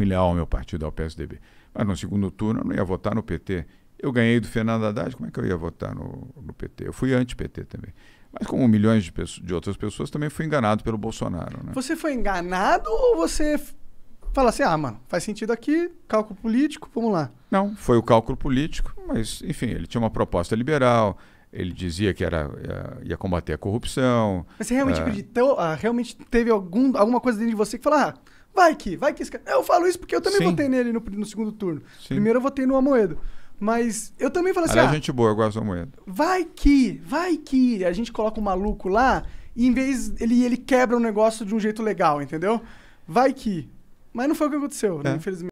fui leal ao meu partido, ao PSDB. Mas no segundo turno eu não ia votar no PT. Eu ganhei do Fernando Haddad, como é que eu ia votar no, no PT? Eu fui anti-PT também. Mas como milhões de, pessoas, de, outras pessoas, também fui enganado pelo Bolsonaro. Né? Você foi enganado ou você fala assim, ah, mano, faz sentido aqui, cálculo político, vamos lá? Não, foi o cálculo político, mas, enfim, ele tinha uma proposta liberal, ele dizia que era, ia, ia combater a corrupção. Mas você realmente é... acreditou, ah, realmente teve algum, alguma coisa dentro de você que falou, ah, Vai que, vai que esse cara. Eu falo isso porque eu também Sim. votei nele no, no segundo turno. Sim. Primeiro eu votei no Amoedo. Mas eu também falei assim. ah, gente boa, eu gosto do Amoedo. Vai que, vai que a gente coloca um maluco lá e em vez ele, ele quebra o um negócio de um jeito legal, entendeu? Vai que. Mas não foi o que aconteceu, né? é. né? Infelizmente.